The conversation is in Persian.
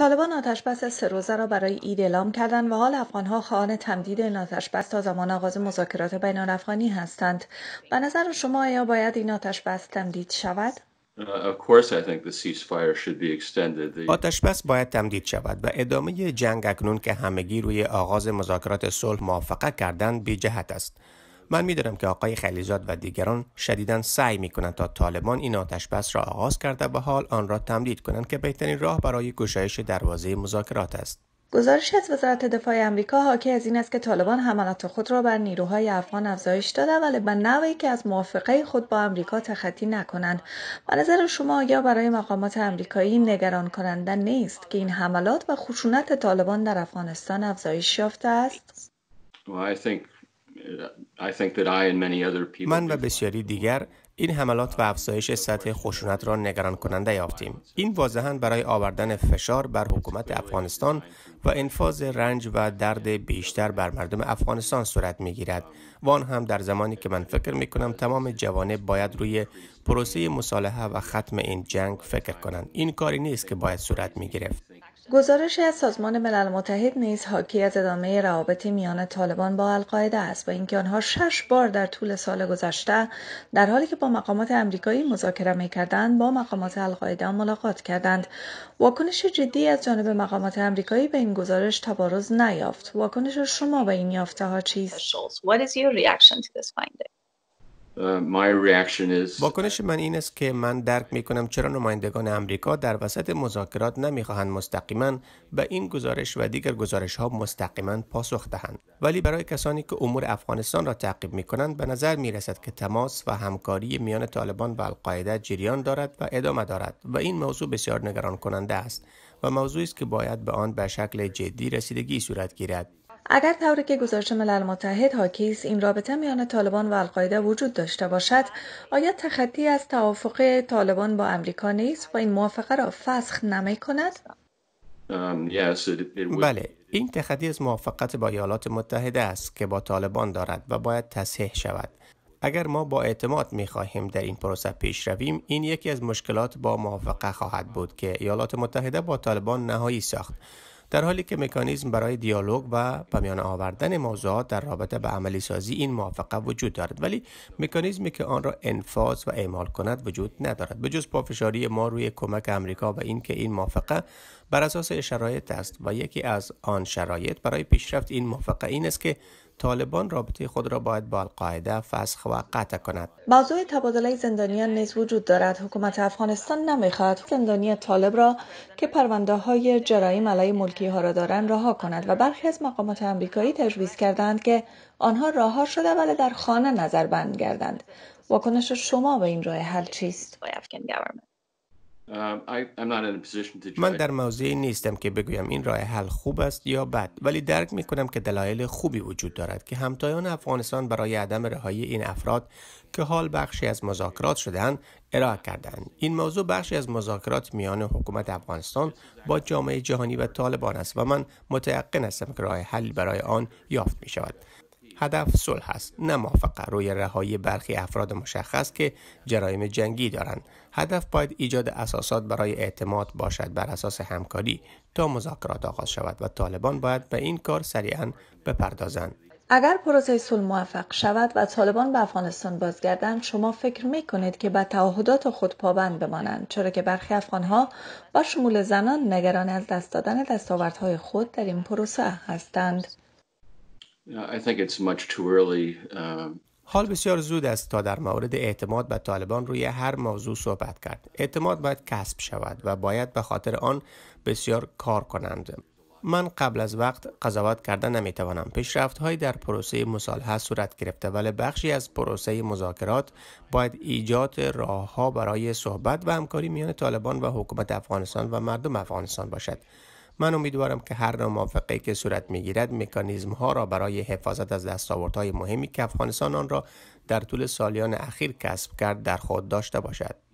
طالبان آتشبس سه روزه را برای عید اعلام کردند و حال افغانها خواهان تمدید این بس تا زمان آغاز مذاکرات بین افغانی هستند به نظر شما آیا باید این بس تمدید شود uh, آتش بس باید تمدید شود و ادامه جنگ اکنون که همگی روی آغاز مذاکرات صلح موافقه کردند بی جهت است. من میدارم که آقای خلیزاد و دیگران شدیدا سعی کنند تا طالبان این آتش بس را آغاز کرده و حال آن را تمدید کنند که بهترین راه برای گشایش دروازه مذاکرات است گزارش از وزارت دفاع آمریکا حاکی از این است که طالبان حملات خود را بر نیروهای افغان افزایش داده ولی به نوعی که از موافقه خود با آمریکا تخطی نکنند به نظر شما آیا برای مقامات آمریکایی نگران کننده نیست که این حملات و خشونت طالبان در افغانستان افزایش یافته است من و بسیاری دیگر این حملات و افزایش سطح خشونت را نگران کننده یافتیم این واضحا برای آوردن فشار بر حکومت افغانستان و انفاز رنج و درد بیشتر بر مردم افغانستان صورت می گیرد وان هم در زمانی که من فکر می کنم تمام جوانه باید روی پروسه مصالحه و ختم این جنگ فکر کنند این کاری نیست که باید صورت می گرفت گزارشی از سازمان ملل متحد نیز حاکی از ادامه روابطی میان طالبان با القاعده است با اینکه آنها شش بار در طول سال گذشته در حالی که با مقامات امریکایی مذاکره میکردند با مقامات القاعده ملاقات کردند واکنش جدی از جانب مقامات امریکایی به این گزارش تبارز نیافت واکنش شما به این یافته ها چیست Uh, واکنش من این است که من درک می کنم چرا نمایندگان امریکا در وسط مذاکرات نمیخواهند مستقیما به این گزارش و دیگر گزارش ها مستقیما پاسخ دهند ولی برای کسانی که امور افغانستان را تعقیب می کنند به نظر می رسد که تماس و همکاری میان طالبان و القاعده جریان دارد و ادامه دارد و این موضوع بسیار نگران کننده است و موضوعی است که باید به آن به شکل جدی رسیدگی صورت گیرد اگر که گزارش ملل متحد است این رابطه میان طالبان و القاعده وجود داشته باشد آیا تخطی از توافق طالبان با امریکا نیست و این موافقه را فسخ نمی کند؟ um, بله این تخطی از موافقت با ایالات متحده است که با طالبان دارد و باید تصحیح شود اگر ما با اعتماد می خواهیم در این پروسه پیش رویم این یکی از مشکلات با موافقه خواهد بود که ایالات متحده با طالبان نهایی ساخت در حالی که مکانیزم برای دیالوگ و پمیان آوردن موضوعات در رابطه به عملی سازی این موافقه وجود دارد ولی مکانیزمی که آن را انفاظ و اعمال کند وجود ندارد به جز پافشاری ما روی کمک امریکا و اینکه این موافقه بر اساس شرایط است و یکی از آن شرایط برای پیشرفت این موفقه این است که طالبان رابطه خود را باید با القاعده فسخ و قطع کند موضوع تبادله زندانیان نیز وجود دارد حکومت افغانستان نمیخواهد زندانی طالب را که پرونده های جرایم علیه ملکی ها را دارند رها کند و برخی از مقامات آمریکایی تجویز کردند که آنها رها شده ولی در خانه نظر بند گردند واکنش شما به این راه حل چیست Um, من در موضعی نیستم که بگویم این راه حل خوب است یا بد ولی درک می کنم که دلایل خوبی وجود دارد که همتایان افغانستان برای عدم رهایی این افراد که حال بخشی از مذاکرات شدهاند ارائه کردند این موضوع بخشی از مذاکرات میان حکومت افغانستان با جامعه جهانی و طالبان است و من متعقن هستم که راه حل برای آن یافت می شود هدف صلح است نه موافقه روی رهایی برخی افراد مشخص که جرایم جنگی دارند هدف باید ایجاد اساسات برای اعتماد باشد بر اساس همکاری تا مذاکرات آغاز شود و طالبان باید به این کار سریعا بپردازند اگر پروسه صلح موفق شود و طالبان به افغانستان بازگردند شما فکر می کنید که به تعهدات خود پابند بمانند چرا که برخی ها با شمول زنان نگران از دست دادن دستاوردهای خود در این پروسه هستند Um, حال بسیار زود است تا در مورد اعتماد به طالبان روی هر موضوع صحبت کرد. اعتماد باید کسب شود و باید به خاطر آن بسیار کار کنند. من قبل از وقت قضاوت کرده نمیتوانم پیشرفت های در پروسه مصالحه صورت گرفته ولی بخشی از پروسه مذاکرات باید ایجاد راه ها برای صحبت و همکاری میان طالبان و حکومت افغانستان و مردم افغانستان باشد من امیدوارم که هر نوع موافقه که صورت میگیرد مکانیزم ها را برای حفاظت از دستاوردهای مهمی که افغانستان آن را در طول سالیان اخیر کسب کرد در خود داشته باشد